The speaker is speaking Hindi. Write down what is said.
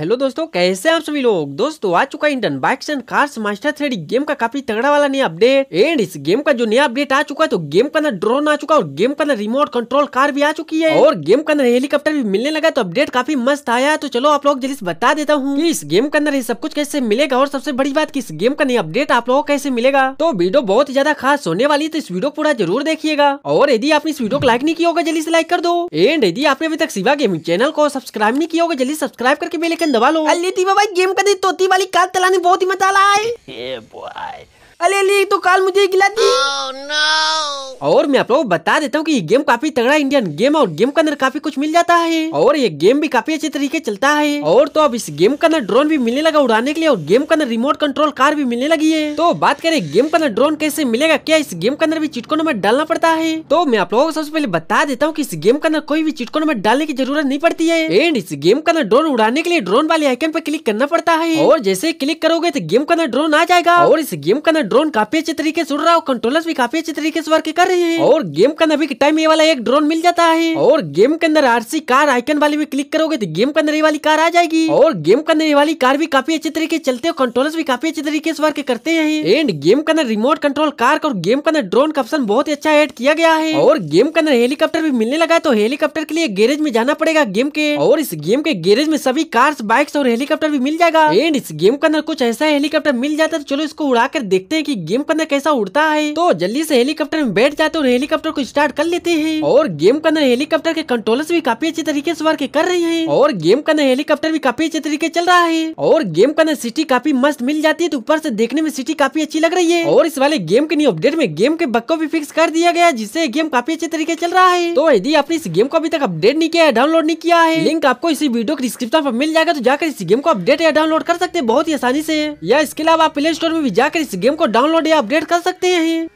हेलो दोस्तों कैसे आप सभी लोग दोस्तों आ चुका Indian bikes and cars master thread game का काफी तगड़ा वाला नया अपडेट एंड इस गेम का जो नया अपडेट आ चुका है तो गेम का अंदर ड्रोन आ चुका है और गेम का अंदर रिमोट कंट्रोल कार भी आ चुकी है और गेम का अंदर हेलीकॉप्टर भी मिलने लगा तो अपडेट काफी मस्त आया तो चलो आप लोग जल्दी बता देता हूँ इस गेम के अंदर ये सब कुछ कैसे मिलेगा और सबसे बड़ी बात की इस गेम का नया अपडेट आप को कैसे मिलेगा तो वीडियो बहुत ही ज्यादा खास होने वाली है तो इस वीडियो पूरा जरूर देखिएगा और यदि आपने इस वीडियो को लाइक नहीं किया होगा जल्दी से लाइक कर दो एंड यदि आपने अभी तक सिवा गेमिंग चैनल को सब्सक्राइब नहीं किया होगा जल्दी सब्सक्राइब करके मिलेगा आइकन दबा लो अल्ली थी बाबा गेम का दी तोती वाली कार चलाने बहुत ही मजा आला है अले अली तो काल मुझे गिला दी oh, no. और मैं आप लोगों को बता देता हूँ कि ये गेम काफी तगड़ा इंडियन गेम और गेम के अंदर काफी कुछ मिल जाता है और ये गेम भी काफी अच्छे तरीके चलता है और तो अब इस गेम के अंदर ड्रोन भी मिलने लगा उड़ाने के लिए और गेम के अंदर रिमोट कंट्रोल कार भी मिलने लगी है तो बात करें गेम के अंदर ड्रोन कैसे मिलेगा क्या इस गेम के अंदर भी चिटकोन में डालना पड़ता है तो मैं आप लोगों को सबसे पहले बता देता हूँ की इस गेम के अंदर कोई भी चिटकोन में डालने की जरूरत नहीं पड़ती है एंड इस गेम के अंदर ड्रोन उड़ाने के लिए ड्रोन वाले आइकन पर क्लिक करना पड़ता है और जैसे क्लिक करोगे तो गेम के अंदर ड्रोन आ जाएगा और इस गेम के अंदर ड्रोन काफी अच्छे तरीके से उड़ रहा और कंट्रोलर भी काफी अच्छे तरीके से वर्क कर रहे हैं और गेम का अंदर टाइम ये वाला एक ड्रोन मिल जाता है और गेम के अंदर आरसी कार आइकन वाली भी क्लिक करोगे तो गेम के अंदर ये वाली कार आ जाएगी और गेम के अंदर ये वाली कार भी काफी अच्छे तरीके से चलते और कंट्रोलर भी काफी अच्छे तरीके से वर्क करते हैं एंड गेम के अंदर रिमोट कंट्रोल कार और गेम के अंदर ड्रोन का ऑप्शन बहुत अच्छा एड किया गया है और गेम के अंदर हेलीकॉप्टर भी मिलने लगा तो हेलीकॉप्टर के लिए गैरेज में जाना पड़ेगा गेम के और इस गेम के गैरेज में सभी कार्स बाइक्स और हेलीकॉप्टर भी मिल जाएगा एंड इस गेम के अंदर कुछ ऐसा हेलीकॉप्टर मिल जाता है तो चलो इसको उड़ाकर देखते देखते हैं कि गेम के अंदर कैसा उड़ता है तो जल्दी से हेलीकॉप्टर में बैठ जाते और हेलीकॉप्टर को स्टार्ट कर लेते हैं और गेम के अंदर हेलीकॉप्टर के कंट्रोलर्स भी काफी अच्छे तरीके से वर्क कर रहे हैं और गेम के अंदर हेलीकॉप्टर भी काफी अच्छे तरीके चल रहा है और गेम के अंदर सिटी काफी मस्त मिल जाती है तो ऊपर से देखने में सिटी काफी अच्छी लग रही है और इस वाले गेम के न्यू अपडेट में गेम के बक्को को भी फिक्स कर दिया गया जिससे गेम काफी अच्छे तरीके चल रहा है तो यदि आपने इस गेम को अभी तक अपडेट नहीं किया है डाउनलोड नहीं किया है लिंक आपको इसी वीडियो के डिस्क्रिप्शन पर मिल जाएगा तो जाकर इस गेम को अपडेट या डाउनलोड कर सकते हैं बहुत ही आसानी से या इसके अलावा प्ले स्टोर में भी जाकर इस गेम को डाउनलोड या अपडेट कर सकते हैं